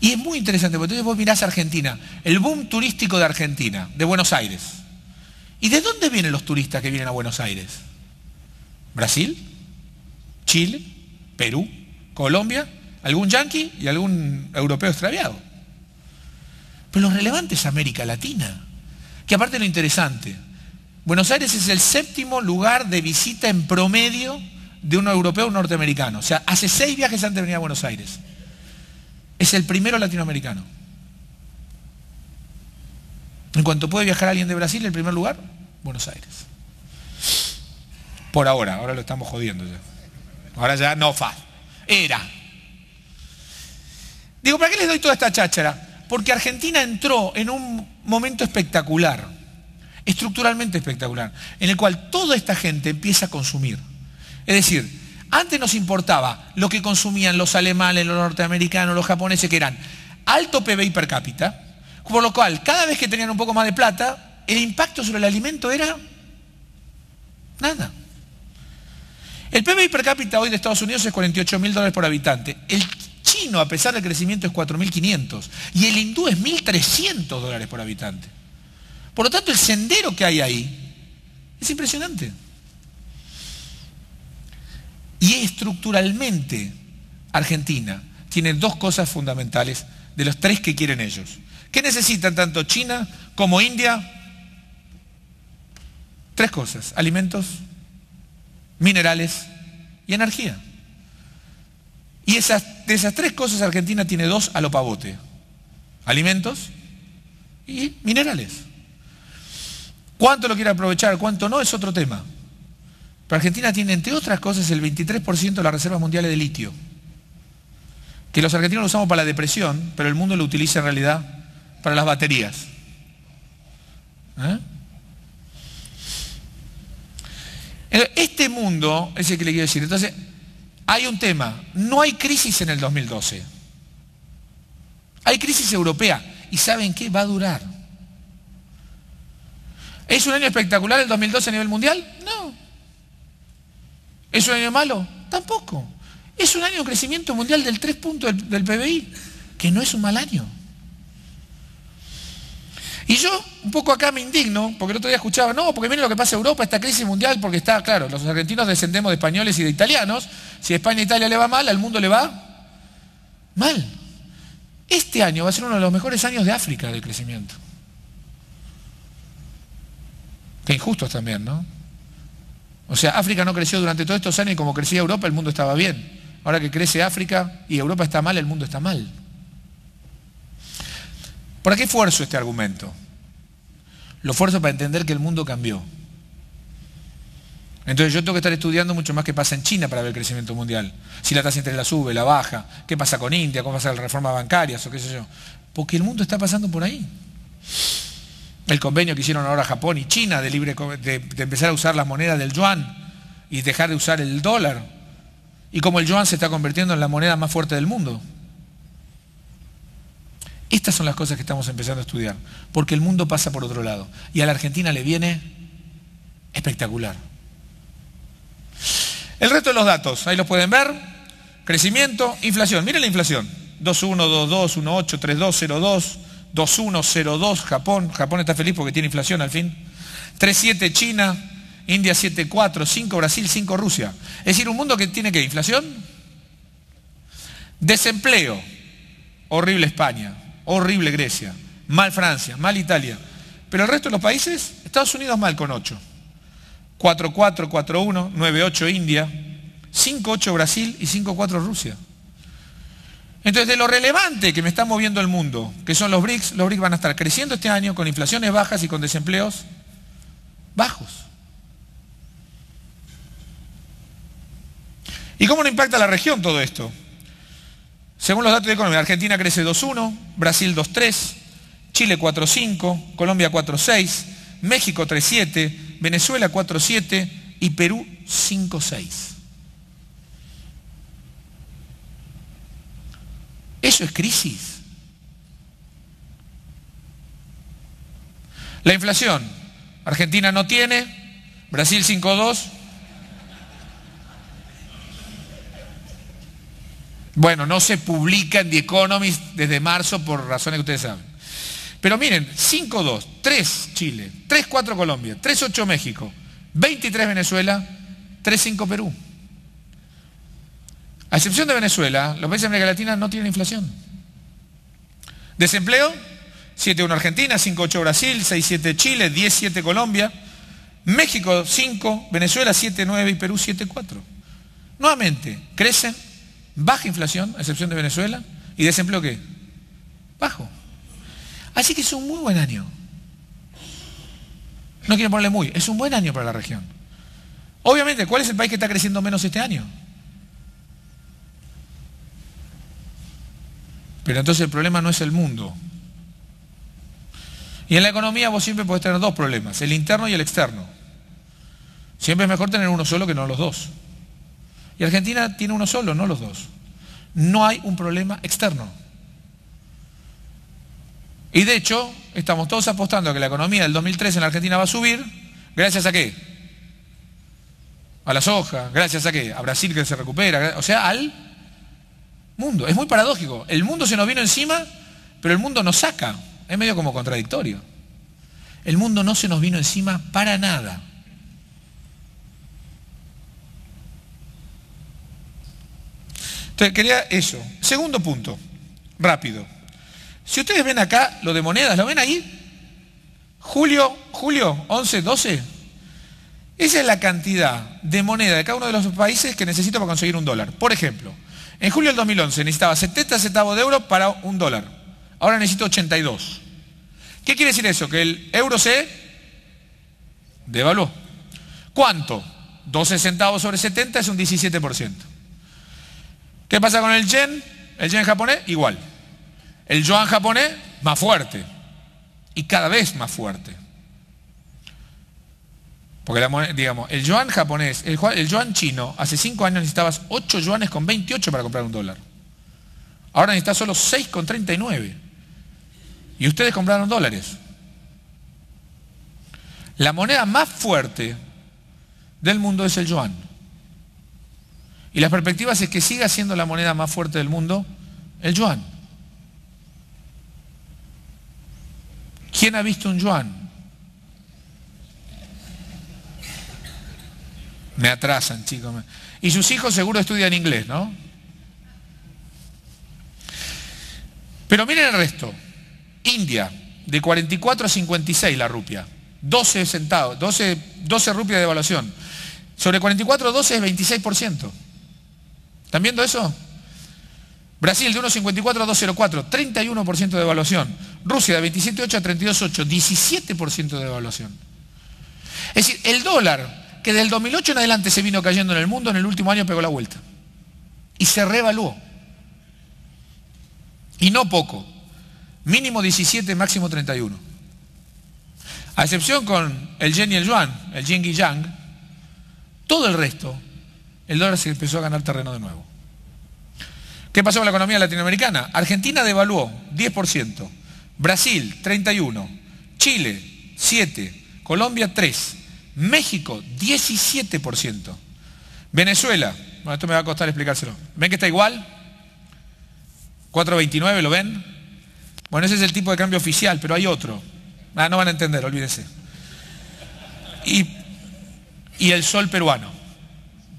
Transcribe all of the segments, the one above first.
Y es muy interesante, porque vos mirás Argentina, el boom turístico de Argentina, de Buenos Aires. ¿Y de dónde vienen los turistas que vienen a Buenos Aires? ¿Brasil? ¿Chile? ¿Perú? ¿Colombia? ¿Algún yanqui y algún europeo extraviado? Pero lo relevante es América Latina. Que aparte lo interesante, Buenos Aires es el séptimo lugar de visita en promedio de un europeo o norteamericano. O sea, hace seis viajes antes de venir a Buenos Aires. Es el primero latinoamericano. En cuanto puede viajar alguien de Brasil, el primer lugar, Buenos Aires. Por ahora, ahora lo estamos jodiendo ya. Ahora ya no fa. Era. Digo, ¿para qué les doy toda esta cháchara? Porque Argentina entró en un momento espectacular, estructuralmente espectacular, en el cual toda esta gente empieza a consumir. Es decir, antes nos importaba lo que consumían los alemanes, los norteamericanos, los japoneses, que eran alto PBI per cápita, por lo cual cada vez que tenían un poco más de plata, el impacto sobre el alimento era nada. El PBI per cápita hoy de Estados Unidos es 48 mil dólares por habitante. El chino, a pesar del crecimiento, es 4.500 y el hindú es 1.300 dólares por habitante. Por lo tanto, el sendero que hay ahí es impresionante. Y estructuralmente, Argentina tiene dos cosas fundamentales de los tres que quieren ellos. ¿Qué necesitan tanto China como India? Tres cosas, alimentos, minerales y energía. Y esas, de esas tres cosas Argentina tiene dos a lo pavote. Alimentos y minerales. ¿Cuánto lo quiere aprovechar, cuánto no? Es otro tema. Argentina tiene, entre otras cosas, el 23% de las reservas mundiales de litio. Que los argentinos lo usamos para la depresión, pero el mundo lo utiliza en realidad para las baterías. ¿Eh? Eh, este mundo es el que le quiero decir. Entonces, hay un tema. No hay crisis en el 2012. Hay crisis europea. ¿Y saben qué? Va a durar. ¿Es un año espectacular el 2012 a nivel mundial? No. ¿Es un año malo? Tampoco. Es un año de crecimiento mundial del 3 puntos del, PBI, que no es un mal año. Y yo un poco acá me indigno, porque el otro día escuchaba, no, porque miren lo que pasa en Europa, esta crisis mundial, porque está, claro, los argentinos descendemos de españoles y de italianos, si a España e Italia le va mal, al mundo le va mal. Este año va a ser uno de los mejores años de África de crecimiento. Qué injustos también, ¿no? O sea, África no creció durante todos estos años y como crecía Europa, el mundo estaba bien. Ahora que crece África y Europa está mal, el mundo está mal. ¿Para qué esfuerzo este argumento? Lo fuerzo para entender que el mundo cambió. Entonces yo tengo que estar estudiando mucho más qué pasa en China para ver el crecimiento mundial. Si la tasa de la sube, la baja, qué pasa con India, cómo pasa la reforma bancaria, o qué sé yo. Porque el mundo está pasando por ahí el convenio que hicieron ahora Japón y China de, libre, de, empezar a usar la moneda del yuan y dejar de usar el dólar. Y como el yuan se está convirtiendo en la moneda más fuerte del mundo. Estas son las cosas que estamos empezando a estudiar, porque el mundo pasa por otro lado. Y a la Argentina le viene espectacular. El resto de los datos, ahí los pueden ver. Crecimiento, inflación. Miren la inflación. 2,1,2,2,1,8,3,2,0,2 2-1-0-2 Japón, Japón está feliz porque tiene inflación al fin, 3-7 China, India 7-4, 5 Brasil, 5 Rusia. Es decir, un mundo que tiene que inflación, desempleo, horrible España, horrible Grecia, mal Francia, mal Italia. Pero el resto de los países, Estados Unidos mal con 8. 4-1, 9 9.8 India, 5.8 Brasil y 5.4 Rusia. Entonces, de lo relevante que me está moviendo el mundo, que son los BRICS, los BRICS van a estar creciendo este año con inflaciones bajas y con desempleos bajos. ¿Y cómo no impacta a la región todo esto? Según los datos de economía, Argentina crece 2.1, Brasil 2.3, Chile 4.5, Colombia 4.6, México 3.7, Venezuela 4.7 y Perú 5.6. Eso es crisis. La inflación. Argentina no tiene, Brasil 5.2. Bueno, no se publica en The Economist desde marzo por razones que ustedes saben. Pero miren, 5-2, 3 Chile, 3-4 Colombia, 3-8 México, 23 Venezuela, 3-5 Perú. A excepción de Venezuela, los países de América Latina no tienen inflación. Desempleo, 7.1 Argentina, 5.8 Brasil, 6.7 Chile, 10.7 Colombia, México 5, Venezuela 7.9 y Perú 7.4. Nuevamente, crecen, baja inflación, a excepción de Venezuela, y desempleo qué? Bajo. Así que es un muy buen año. No quiero ponerle muy, es un buen año para la región. Obviamente, ¿cuál es el país que está creciendo menos este año? Pero entonces el problema no es el mundo. Y en la economía vos siempre podés tener dos problemas, el interno y el externo. Siempre es mejor tener uno solo que no los dos. Y Argentina tiene uno solo, no los dos. No hay un problema externo. Y de hecho, estamos todos apostando a que la economía del 2003 en la Argentina va a subir, gracias a qué? A la soja, gracias a qué? A Brasil que se recupera, o sea, al mundo. Es muy paradójico. El mundo se nos vino encima, pero el mundo nos saca. Es medio como contradictorio. El mundo no se nos vino encima para nada. Entonces, quería eso. Segundo punto, rápido. Si ustedes ven acá lo de monedas, ¿lo ven ahí? Julio, julio, 11, 12. Esa es la cantidad de moneda de cada uno de los países que necesito para conseguir un dólar. Por ejemplo, en julio del 2011 necesitaba 70 centavos de euro para un dólar. Ahora necesito 82. ¿Qué quiere decir eso? Que el euro se devaluó. ¿Cuánto? 12 centavos sobre 70 es un 17%. ¿Qué pasa con el yen? El yen japonés, igual. El yuan japonés, más fuerte. Y cada vez más fuerte. Porque, digamos, el yuan japonés, el, el yuan chino, hace 5 años necesitabas 8 yuanes con 28 para comprar un dólar. Ahora necesitas solo 6 con 39. Y ustedes compraron dólares. La moneda más fuerte del mundo es el yuan. Y las perspectivas es que siga siendo la moneda más fuerte del mundo el yuan. ¿Quién ha visto un yuan? Me atrasan, chicos. Y sus hijos seguro estudian inglés, ¿no? Pero miren el resto. India, de 44 a 56 la rupia. 12 centavos, 12, 12 rupias de evaluación. Sobre 44, 12 es 26%. ¿Están viendo eso? Brasil de 1,54 a 2,04, 31% de evaluación. Rusia de 27,8 a 32,8, 17% de evaluación. Es decir, el dólar que del 2008 en adelante se vino cayendo en el mundo, en el último año pegó la vuelta. Y se reevaluó. Y no poco. Mínimo 17, máximo 31. A excepción con el yen y el yuan, el yin y yang, todo el resto, el dólar se empezó a ganar terreno de nuevo. ¿Qué pasó con la economía latinoamericana? Argentina devaluó 10%, Brasil 31%, Chile 7%, Colombia 3%, México, 17%. Venezuela, bueno, esto me va a costar explicárselo. ¿Ven que está igual? 4.29, ¿lo ven? Bueno, ese es el tipo de cambio oficial, pero hay otro. Ah, no van a entender, olvídense. Y, y el sol peruano,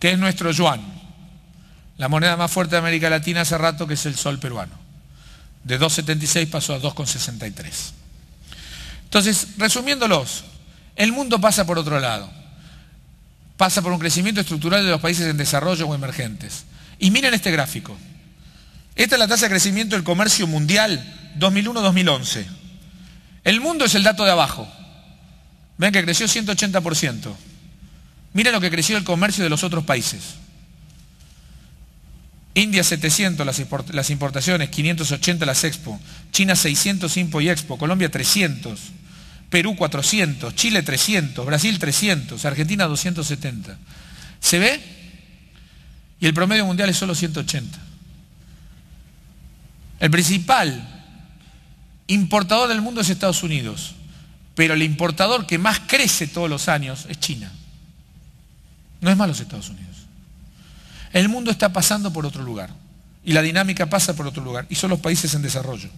que es nuestro yuan. La moneda más fuerte de América Latina hace rato que es el sol peruano. De 2.76 pasó a 2.63. Entonces, resumiéndolos, el mundo pasa por otro lado. Pasa por un crecimiento estructural de los países en desarrollo o emergentes. Y miren este gráfico. Esta es la tasa de crecimiento del comercio mundial 2001-2011. El mundo es el dato de abajo. Ven que creció 180%. Miren lo que creció el comercio de los otros países. India 700 las, importaciones, 580 las expo, China 600 impo y expo, Colombia 300, Perú 400, Chile 300, Brasil 300, Argentina 270. ¿Se ve? Y el promedio mundial es solo 180. El principal importador del mundo es Estados Unidos, pero el importador que más crece todos los años es China. No es malo los Estados Unidos. El mundo está pasando por otro lugar y la dinámica pasa por otro lugar y son los países en desarrollo.